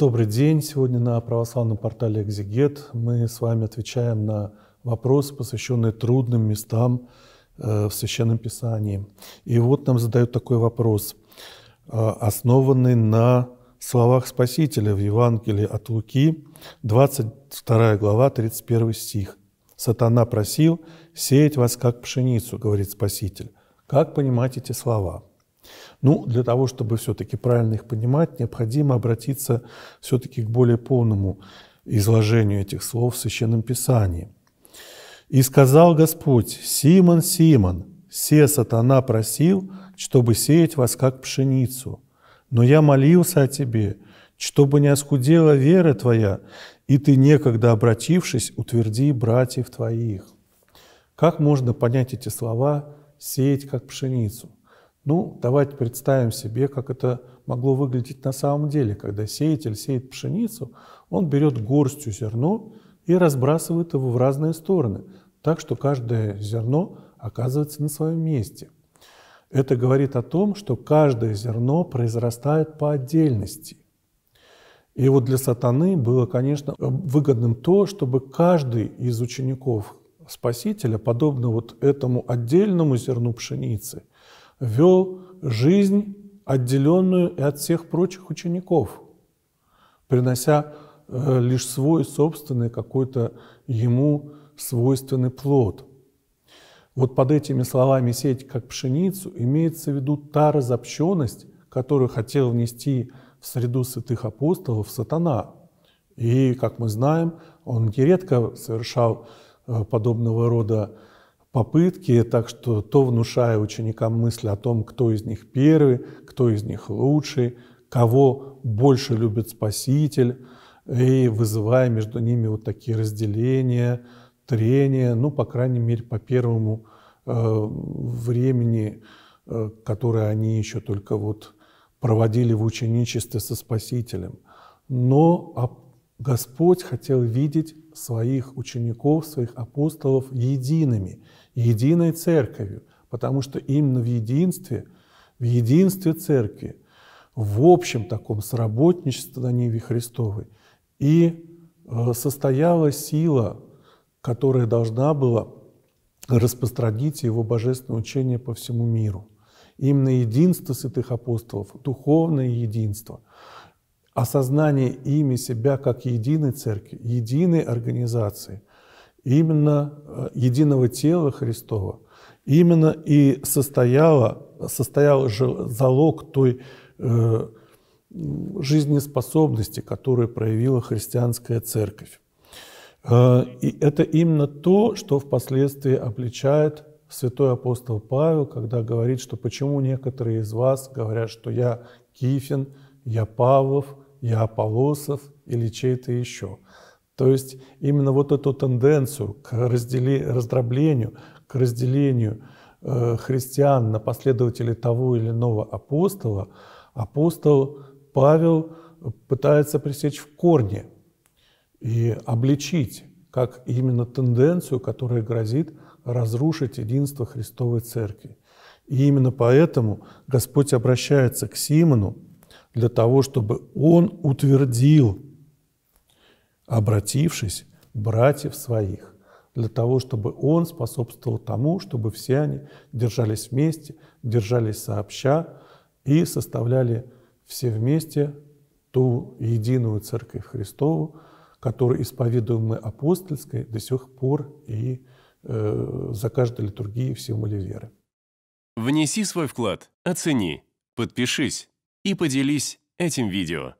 Добрый день. Сегодня на православном портале «Экзегет» мы с вами отвечаем на вопросы, посвященные трудным местам э, в Священном Писании. И вот нам задают такой вопрос, э, основанный на словах Спасителя в Евангелии от Луки, 22 глава, 31 стих. «Сатана просил сеять вас, как пшеницу», — говорит Спаситель. Как понимать эти слова? Ну, для того, чтобы все-таки правильно их понимать, необходимо обратиться все-таки к более полному изложению этих слов в Священном Писании. «И сказал Господь, Симон, Симон, все сатана просил, чтобы сеять вас, как пшеницу. Но я молился о тебе, чтобы не оскудела вера твоя, и ты, некогда обратившись, утверди братьев твоих». Как можно понять эти слова «сеять, как пшеницу»? Ну, давайте представим себе, как это могло выглядеть на самом деле, когда сеятель сеет пшеницу, он берет горстью зерно и разбрасывает его в разные стороны, так что каждое зерно оказывается на своем месте. Это говорит о том, что каждое зерно произрастает по отдельности. И вот для сатаны было, конечно, э, выгодным то, чтобы каждый из учеников Спасителя, подобно вот этому отдельному зерну пшеницы, вел жизнь, отделенную и от всех прочих учеников, принося э, лишь свой собственный какой-то ему свойственный плод. Вот под этими словами «сеть как пшеницу» имеется в виду та разобщенность, которую хотел внести в среду святых апостолов сатана. И, как мы знаем, он нередко совершал э, подобного рода попытки, так что то внушая ученикам мысли о том, кто из них первый, кто из них лучший, кого больше любит Спаситель, и вызывая между ними вот такие разделения, трения, ну, по крайней мере, по первому э, времени, э, которое они еще только вот проводили в ученичестве со Спасителем. Но а Господь хотел видеть своих учеников, своих апостолов едиными – единой церковью, потому что именно в единстве, в единстве церкви, в общем таком сработничестве на ниве Христовой и э, состояла сила, которая должна была распространить его божественное учение по всему миру. Именно единство святых апостолов, духовное единство, осознание ими себя как единой церкви, единой организации – именно э, единого тела Христова, именно и состояла, состоял же залог той э, жизнеспособности, которую проявила христианская церковь. Э, и это именно то, что впоследствии обличает святой апостол Павел, когда говорит, что почему некоторые из вас говорят, что я Кифин, я Павлов, я Аполосов или чей-то еще – то есть именно вот эту тенденцию к раздели, раздроблению, к разделению э, христиан на последователей того или иного апостола, апостол Павел пытается пресечь в корне и обличить как именно тенденцию, которая грозит разрушить единство Христовой Церкви. И именно поэтому Господь обращается к Симону для того, чтобы он утвердил обратившись братьев своих, для того, чтобы он способствовал тому, чтобы все они держались вместе, держались сообща и составляли все вместе ту единую Церковь Христову, которую исповедуем мы апостольской до сих пор и э, за каждой литургией в символе веры. Внеси свой вклад, оцени, подпишись и поделись этим видео.